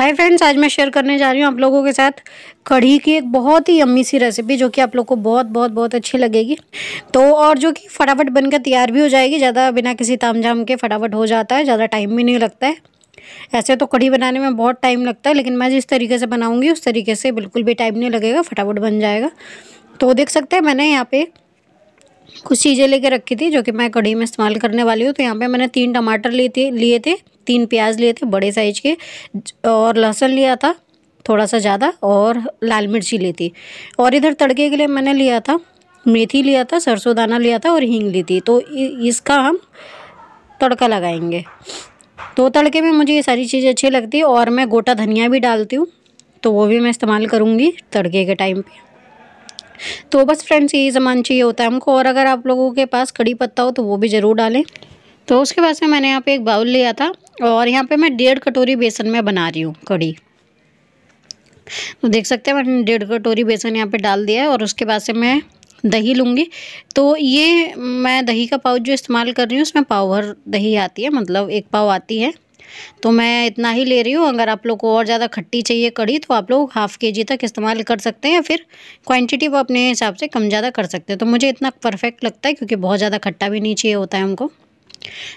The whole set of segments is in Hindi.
हाय फ्रेंड्स आज मैं शेयर करने जा रही हूँ आप लोगों के साथ कढ़ी की एक बहुत ही यम्मी सी रेसिपी जो कि आप लोग को बहुत बहुत बहुत अच्छी लगेगी तो और जो कि फटाफट बनकर तैयार भी हो जाएगी ज़्यादा बिना किसी तामझाम के फटाफट हो जाता है ज़्यादा टाइम भी नहीं लगता है ऐसे तो कढ़ी बनाने में बहुत टाइम लगता है लेकिन मैं जिस तरीके से बनाऊँगी उस तरीके से बिल्कुल भी टाइम नहीं लगेगा फटाफट बन जाएगा तो देख सकते हैं मैंने यहाँ पर कुछ चीज़ें लेके रखी थी जो कि मैं कढ़ी में इस्तेमाल करने वाली हूँ तो यहाँ पे मैंने तीन टमाटर लिए थे लिए थे तीन प्याज लिए थे बड़े साइज के और लहसुन लिया था थोड़ा सा ज़्यादा और लाल मिर्ची ली थी और इधर तड़के के लिए मैंने लिया था मेथी लिया था सरसों दाना लिया था और हींग ली थी तो इसका हम तड़का लगाएंगे तो तड़के में मुझे ये सारी चीज़ें अच्छी लगती है और मैं गोटा धनिया भी डालती हूँ तो वो भी मैं इस्तेमाल करूँगी तड़के के टाइम पर तो बस फ्रेंड्स यही सामान चाहिए होता है हमको और अगर आप लोगों के पास कड़ी पत्ता हो तो वो भी ज़रूर डालें तो उसके बाद से मैंने यहाँ पे एक बाउल लिया था और यहाँ पे मैं डेढ़ कटोरी बेसन में बना रही हूँ कड़ी तो देख सकते हैं मैंने डेढ़ कटोरी बेसन यहाँ पे डाल दिया है और उसके बाद से मैं दही लूँगी तो ये मैं दही का पाव जो इस्तेमाल कर रही हूँ उसमें पाव भर दही आती है मतलब एक पाव आती है तो मैं इतना ही ले रही हूँ अगर आप लोग को और ज़्यादा खट्टी चाहिए कड़ी तो आप लोग हाफ़ के जी तक इस्तेमाल कर सकते हैं या फिर क्वांटिटी वो अपने हिसाब से कम ज़्यादा कर सकते हैं तो मुझे इतना परफेक्ट लगता है क्योंकि बहुत ज़्यादा खट्टा भी नहीं चाहिए होता है हमको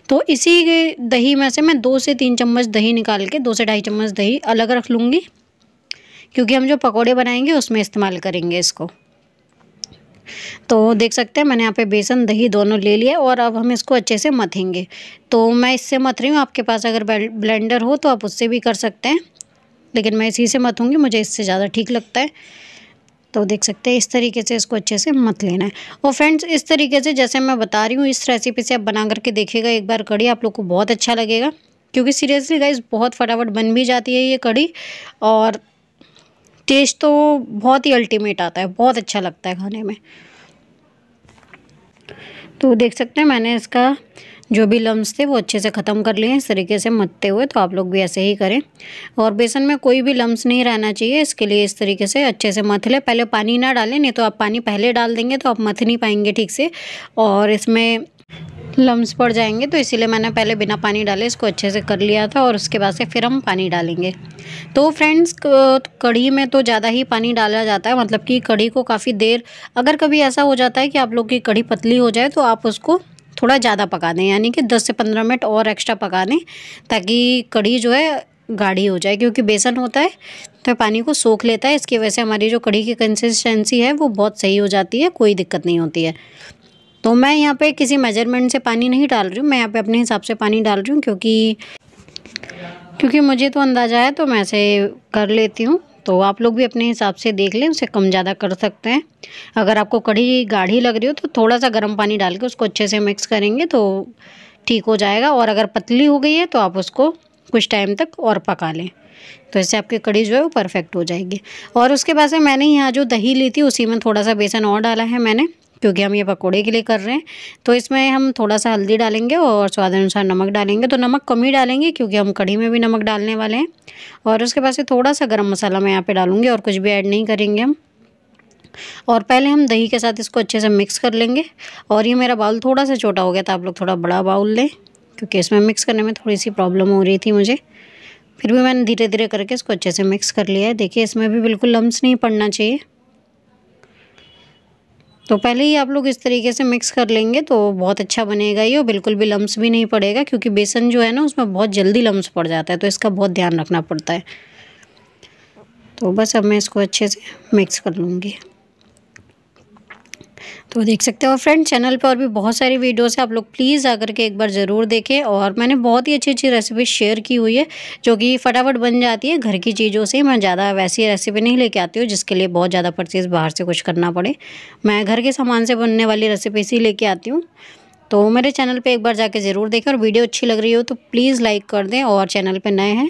तो इसी दही में से मैं दो से तीन चम्मच दही निकाल के दो से ढाई चम्मच दही अलग रख लूँगी क्योंकि हम जो पकोड़े बनाएंगे उसमें इस्तेमाल करेंगे इसको तो देख सकते हैं मैंने यहाँ पे बेसन दही दोनों ले लिया और अब हम इसको अच्छे से मथेंगे तो मैं इससे मथ रही हूँ आपके पास अगर ब्लेंडर हो तो आप उससे भी कर सकते हैं लेकिन मैं इसी से मथूँगी मुझे इससे ज़्यादा ठीक लगता है तो देख सकते हैं इस तरीके से इसको अच्छे से मत लेना है और फ्रेंड्स इस तरीके से जैसे मैं बता रही हूँ इस रेसिपी से आप बना करके देखिएगा एक बार कड़ी आप लोग को बहुत अच्छा लगेगा क्योंकि सीरियसली गाइज बहुत फटाफट बन भी जाती है ये कड़ी और टेस्ट तो बहुत ही अल्टीमेट आता है बहुत अच्छा लगता है खाने में तो देख सकते हैं मैंने इसका जो भी लम्ब थे वो अच्छे से ख़त्म कर लिए इस तरीके से मथते हुए तो आप लोग भी ऐसे ही करें और बेसन में कोई भी लम्ब नहीं रहना चाहिए इसके लिए इस तरीके से अच्छे से मथ लें पहले पानी ना डालें नहीं तो आप पानी पहले डाल देंगे तो आप मथ नहीं पाएंगे ठीक से और इसमें लम्ब पड़ जाएंगे तो इसीलिए मैंने पहले बिना पानी डाले इसको अच्छे से कर लिया था और उसके बाद से फिर हम पानी डालेंगे तो फ्रेंड्स कढ़ी में तो ज़्यादा ही पानी डाला जाता है मतलब कि कढ़ी को काफ़ी देर अगर कभी ऐसा हो जाता है कि आप लोग की कढ़ी पतली हो जाए तो आप उसको थोड़ा ज़्यादा पका दें यानी कि 10 से 15 मिनट और एक्स्ट्रा पका दें ताकि कड़ी जो है गाढ़ी हो जाए क्योंकि बेसन होता है तो पानी को सोख लेता है इसकी वजह से हमारी जो कड़ी की कंसिस्टेंसी है वो बहुत सही हो जाती है कोई दिक्कत नहीं होती है तो मैं यहाँ पे किसी मेजरमेंट से पानी नहीं डाल रही हूँ मैं यहाँ पे अपने हिसाब से पानी डाल रही हूँ क्योंकि क्योंकि मुझे तो अंदाज़ा है तो मैं ऐसे कर लेती हूँ तो आप लोग भी अपने हिसाब से देख लें उसे कम ज़्यादा कर सकते हैं अगर आपको कढ़ी गाढ़ी लग रही हो तो थोड़ा सा गर्म पानी डाल के उसको अच्छे से मिक्स करेंगे तो ठीक हो जाएगा और अगर पतली हो गई है तो आप उसको कुछ टाइम तक और पका लें तो इससे आपकी कड़ी जो है वो परफेक्ट हो जाएगी और उसके बाद से मैंने यहाँ जो दही ली थी उसी में थोड़ा सा बेसन और डाला है मैंने क्योंकि हम ये पकौड़े के लिए कर रहे हैं तो इसमें हम थोड़ा सा हल्दी डालेंगे और स्वाद अनुसार नमक डालेंगे तो नमक कम ही डालेंगे क्योंकि हम कढ़ी में भी नमक डालने वाले हैं और उसके बाद से थोड़ा सा गर्म मसाला मैं यहाँ पर डालूँगी और कुछ भी ऐड नहीं करेंगे हम और पहले हम दही के साथ इसको अच्छे से मिक्स कर लेंगे और ये मेरा बाउल थोड़ा सा छोटा हो गया था आप लोग थोड़ा बड़ा बाउल लें क्योंकि इसमें मिक्स करने में थोड़ी सी प्रॉब्लम हो रही थी मुझे फिर भी मैंने धीरे धीरे करके इसको अच्छे से मिक्स कर लिया है देखिए इसमें भी बिल्कुल लम्स नहीं पड़ना चाहिए तो पहले ही आप लोग इस तरीके से मिक्स कर लेंगे तो बहुत अच्छा बनेगा ये और बिल्कुल भी लम्स भी नहीं पड़ेगा क्योंकि बेसन जो है ना उसमें बहुत जल्दी लम्स पड़ जाता है तो इसका बहुत ध्यान रखना पड़ता है तो बस अब मैं इसको अच्छे से मिक्स कर लूँगी तो देख सकते हो फ्रेंड चैनल पर और भी बहुत सारी वीडियोस हैं आप लोग प्लीज़ आकर के एक बार ज़रूर देखें और मैंने बहुत ही अच्छी अच्छी रेसिपी शेयर की हुई है जो कि फटाफट बन जाती है घर की चीज़ों से मैं ज़्यादा वैसी रेसिपी नहीं लेके आती हूँ जिसके लिए बहुत ज़्यादा परचेज़ बाहर से कुछ करना पड़े मैं घर के सामान से बनने वाली रेसिपी इसी लेके आती हूँ तो मेरे चैनल पर एक बार जाके ज़रूर देखें और वीडियो अच्छी लग रही हो तो प्लीज़ लाइक कर दें और चैनल पर नए हैं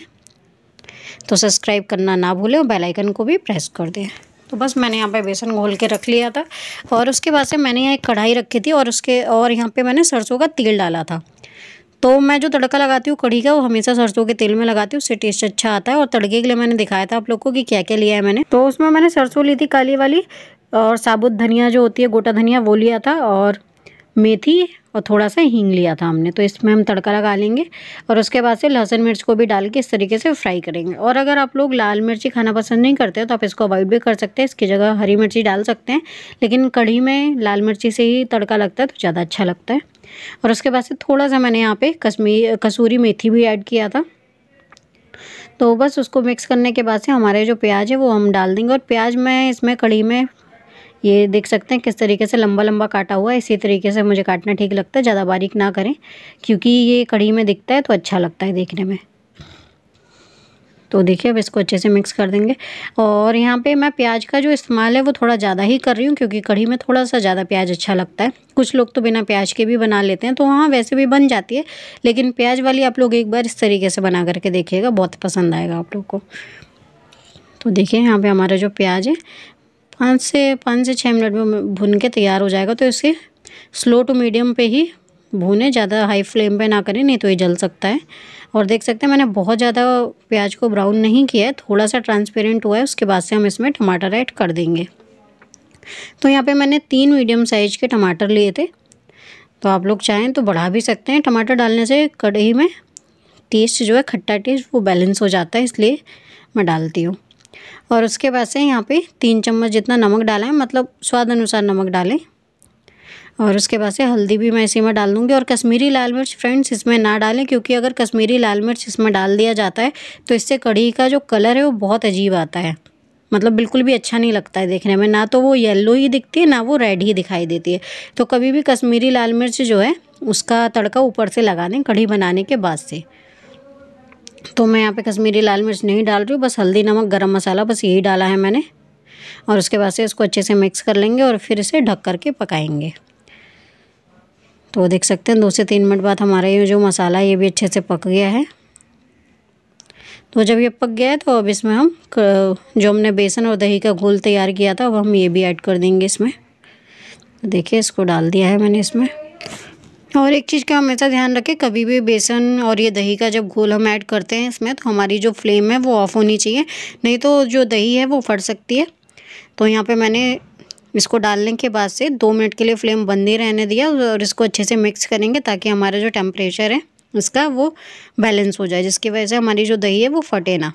तो सब्सक्राइब करना ना भूलें और बेलाइकन को भी प्रेस कर दें तो बस मैंने यहाँ पे बेसन घोल के रख लिया था और उसके बाद से मैंने यहाँ एक कढ़ाई रखी थी और उसके और यहाँ पे मैंने सरसों का तेल डाला था तो मैं जो तड़का लगाती हूँ कढ़ी का वो हमेशा सरसों के तेल में लगाती हूँ उससे टेस्ट अच्छा आता है और तड़के के लिए मैंने दिखाया था आप लोग को कि क्या क्या लिया है मैंने तो उसमें मैंने सरसों ली थी काली वाली और साबुत धनिया जो होती है गोटा धनिया वो लिया था और मेथी और थोड़ा सा हींग लिया था हमने तो इसमें हम तड़का लगा लेंगे और उसके बाद से लहसुन मिर्च को भी डाल के इस तरीके से फ्राई करेंगे और अगर आप लोग लाल मिर्ची खाना पसंद नहीं करते हो तो आप इसको अवॉइड भी कर सकते हैं इसकी जगह हरी मिर्ची डाल सकते हैं लेकिन कढ़ी में लाल मिर्ची से ही तड़का लगता है तो ज़्यादा अच्छा लगता है और उसके बाद से थोड़ा सा मैंने यहाँ पर कश्मीर कसूरी मेथी भी ऐड किया था तो बस उसको मिक्स करने के बाद से हमारे जो प्याज है वो हम डाल देंगे और प्याज मैं इसमें कढ़ी में ये देख सकते हैं किस तरीके से लंबा लंबा काटा हुआ है इसी तरीके से मुझे काटना ठीक लगता है ज़्यादा बारीक ना करें क्योंकि ये कढ़ी में दिखता है तो अच्छा लगता है देखने में तो देखिए अब इसको अच्छे से मिक्स कर देंगे और यहाँ पे मैं प्याज का जो इस्तेमाल है वो थोड़ा ज़्यादा ही कर रही हूँ क्योंकि कढ़ी में थोड़ा सा ज़्यादा प्याज अच्छा लगता है कुछ लोग तो बिना प्याज के भी बना लेते हैं तो हाँ वैसे भी बन जाती है लेकिन प्याज वाली आप लोग एक बार इस तरीके से बना करके देखिएगा बहुत पसंद आएगा आप लोग को तो देखिए यहाँ पे हमारा जो प्याज है पाँच से पाँच से छः मिनट में भुन के तैयार हो जाएगा तो इसे स्लो टू मीडियम पे ही भूने ज़्यादा हाई फ्लेम पे ना करें नहीं तो ये जल सकता है और देख सकते हैं मैंने बहुत ज़्यादा प्याज को ब्राउन नहीं किया है थोड़ा सा ट्रांसपेरेंट हुआ है उसके बाद से हम इसमें टमाटर ऐड कर देंगे तो यहाँ पे मैंने तीन मीडियम साइज के टमाटर लिए थे तो आप लोग चाहें तो बढ़ा भी सकते हैं टमाटर डालने से कढ़ी में टेस्ट जो है खट्टा टेस्ट वो बैलेंस हो जाता है इसलिए मैं डालती हूँ और उसके बाद से यहाँ पे तीन चम्मच जितना नमक डाला है मतलब स्वाद अनुसार नमक डालें और उसके बाद से हल्दी भी मैं इसी में डाल दूँगी और कश्मीरी लाल मिर्च फ्रेंड्स इसमें ना डालें क्योंकि अगर कश्मीरी लाल मिर्च इसमें डाल दिया जाता है तो इससे कढ़ी का जो कलर है वो बहुत अजीब आता है मतलब बिल्कुल भी अच्छा नहीं लगता है देखने में ना तो वो येलो ही दिखती है ना वो रेड ही दिखाई देती है तो कभी भी कश्मीरी लाल मिर्च जो है उसका तड़का ऊपर से लगा दें कढ़ी बनाने के बाद से तो मैं यहाँ पे कश्मीरी लाल मिर्च नहीं डाल रही हूँ बस हल्दी नमक गरम मसाला बस यही डाला है मैंने और उसके बाद से इसको अच्छे से मिक्स कर लेंगे और फिर इसे ढक करके पकाएंगे तो देख सकते हैं दो से तीन मिनट बाद हमारा ये जो मसाला है ये भी अच्छे से पक गया है तो जब ये पक गया है तो अब इसमें हम जो हमने बेसन और दही का घोल तैयार किया था अब हम ये भी ऐड कर देंगे इसमें देखिए इसको डाल दिया है मैंने इसमें और एक चीज़ का हमेशा ध्यान रखें कभी भी बेसन और ये दही का जब घोल हम ऐड करते हैं इसमें तो हमारी जो फ्लेम है वो ऑफ़ होनी चाहिए नहीं तो जो दही है वो फट सकती है तो यहाँ पे मैंने इसको डालने के बाद से दो मिनट के लिए फ्लेम बंद ही रहने दिया और इसको अच्छे से मिक्स करेंगे ताकि हमारा जो टेम्परेचर है उसका वो बैलेंस हो जाए जिसकी वजह से हमारी जो दही है वो फटे ना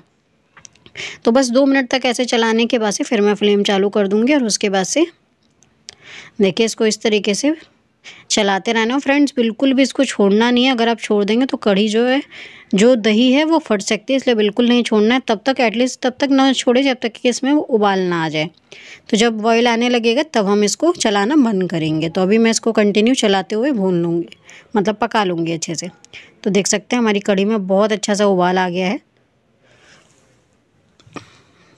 तो बस दो मिनट तक ऐसे चलाने के बाद से फिर मैं फ्लेम चालू कर दूँगी और उसके बाद से देखिए इसको इस तरीके से चलाते रहना हो फ्रेंड्स बिल्कुल भी इसको छोड़ना नहीं है अगर आप छोड़ देंगे तो कढ़ी जो है जो दही है वो फट सकती है इसलिए बिल्कुल नहीं छोड़ना है तब तक एटलीस्ट तब तक ना छोड़े जब तक कि इसमें उबाल ना आ जाए तो जब बॉयल आने लगेगा तब हम इसको चलाना बंद करेंगे तो अभी मैं इसको कंटिन्यू चलाते हुए भून लूँगी मतलब पका लूँगी अच्छे से तो देख सकते हैं हमारी कढ़ी में बहुत अच्छा सा उबाल आ गया है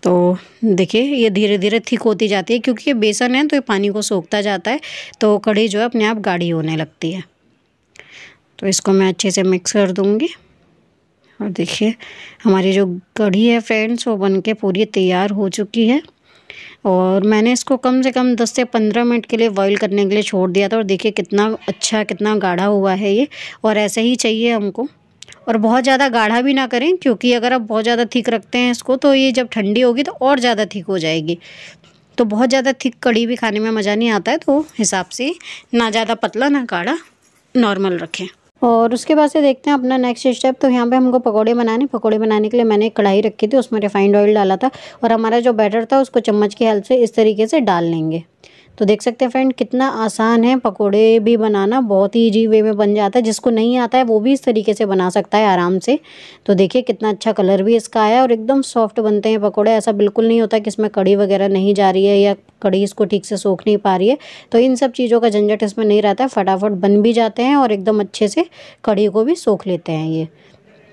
तो देखिए ये धीरे धीरे थिक होती जाती है क्योंकि ये बेसन है तो ये पानी को सोखता जाता है तो कढ़ी जो है अपने आप गाढ़ी होने लगती है तो इसको मैं अच्छे से मिक्स कर दूँगी और देखिए हमारी जो कढ़ी है फ्रेंड्स वो बन के पूरी तैयार हो चुकी है और मैंने इसको कम से कम 10 से 15 मिनट के लिए बॉईल करने के लिए छोड़ दिया था और देखिए कितना अच्छा कितना गाढ़ा हुआ है ये और ऐसे ही चाहिए हमको और बहुत ज़्यादा गाढ़ा भी ना करें क्योंकि अगर आप बहुत ज़्यादा थिक रखते हैं इसको तो ये जब ठंडी होगी तो और ज़्यादा थिक हो जाएगी तो बहुत ज़्यादा थिक कड़ी भी खाने में मज़ा नहीं आता है तो हिसाब से ना ज़्यादा पतला ना गाढ़ा नॉर्मल रखें और उसके बाद से देखते हैं अपना नेक्स्ट स्टेप तो यहाँ पे हमको पकोड़े बनाने पकोड़े बनाने के लिए मैंने एक कढ़ाई रखी थी उसमें रिफाइंड ऑयल डाला था और हमारा जो बैटर था उसको चम्मच की हेल्प से इस तरीके से डाल लेंगे तो देख सकते हैं फ्रेंड कितना आसान है पकोड़े भी बनाना बहुत ही ईजी वे में बन जाता है जिसको नहीं आता है वो भी इस तरीके से बना सकता है आराम से तो देखिए कितना अच्छा कलर भी इसका आया और एकदम सॉफ्ट बनते हैं पकोड़े ऐसा बिल्कुल नहीं होता कि इसमें कड़ी वगैरह नहीं जा रही है या कड़ी इसको ठीक से सोख नहीं पा रही है तो इन सब चीज़ों का झंझट इसमें नहीं रहता है फटाफट बन भी जाते हैं और एकदम अच्छे से कड़ी को भी सोख लेते हैं ये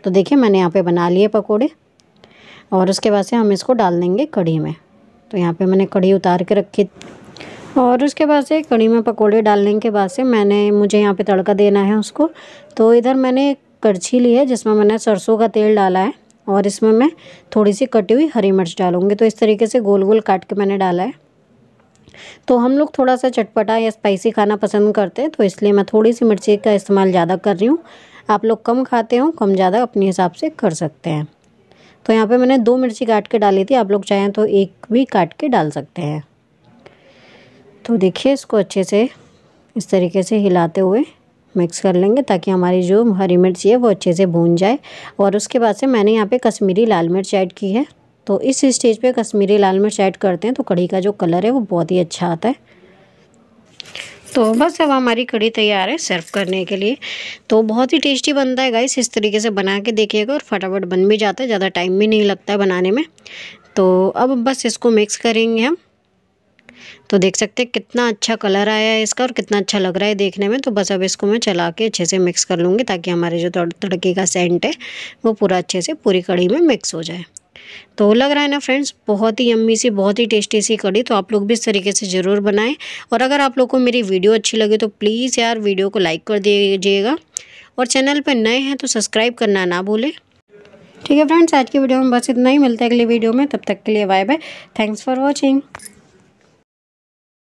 तो देखिए मैंने यहाँ पर बना लिए पकौड़े और उसके बाद से हम इसको डाल देंगे कड़ी में तो यहाँ पे मैंने कड़ी उतार के रखी और उसके बाद से कड़ी में पकोड़े डालने के बाद से मैंने मुझे यहाँ पे तड़का देना है उसको तो इधर मैंने एक करछी ली है जिसमें मैंने सरसों का तेल डाला है और इसमें मैं थोड़ी सी कटी हुई हरी मिर्च डालूँगी तो इस तरीके से गोल गोल काट के मैंने डाला है तो हम लोग थोड़ा सा चटपटा या स्पाइसी खाना पसंद करते हैं तो इसलिए मैं थोड़ी सी मिर्ची का इस्तेमाल ज़्यादा कर रही हूँ आप लोग कम खाते हो कम ज़्यादा अपने हिसाब से कर सकते हैं तो यहाँ पे मैंने दो मिर्ची काट के डाली थी आप लोग चाहें तो एक भी काट के डाल सकते हैं तो देखिए इसको अच्छे से इस तरीके से हिलाते हुए मिक्स कर लेंगे ताकि हमारी जो हरी मिर्च है वो अच्छे से भून जाए और उसके बाद से मैंने यहाँ पे कश्मीरी लाल मिर्च ऐड की है तो इस स्टेज पे कश्मीरी लाल मिर्च ऐड करते हैं तो कढ़ी का जो कलर है वो बहुत ही अच्छा आता है तो बस अब हमारी कड़ी तैयार है सर्व करने के लिए तो बहुत ही टेस्टी बनता है गाइस इस तरीके से बना के देखिएगा और फटाफट बन भी जाता है ज़्यादा टाइम भी नहीं लगता है बनाने में तो अब बस इसको मिक्स करेंगे हम तो देख सकते हैं कितना अच्छा कलर आया है इसका और कितना अच्छा लग रहा है देखने में तो बस अब इसको मैं चला के अच्छे से मिक्स कर लूँगी ताकि हमारे जो तड़के का सेंट है वो पूरा अच्छे से पूरी कड़ी में मिक्स हो जाए तो लग रहा है ना फ्रेंड्स बहुत ही यम्मी सी बहुत ही टेस्टी सी कड़ी तो आप लोग भी इस तरीके से ज़रूर बनाएं और अगर आप लोग को मेरी वीडियो अच्छी लगे तो प्लीज़ यार वीडियो को लाइक कर दीजिएगा और चैनल पर नए हैं तो सब्सक्राइब करना ना भूलें ठीक है फ्रेंड्स आज की वीडियो में बस इतना ही मिलता है अगली वीडियो में तब तक के लिए bye bye thanks for watching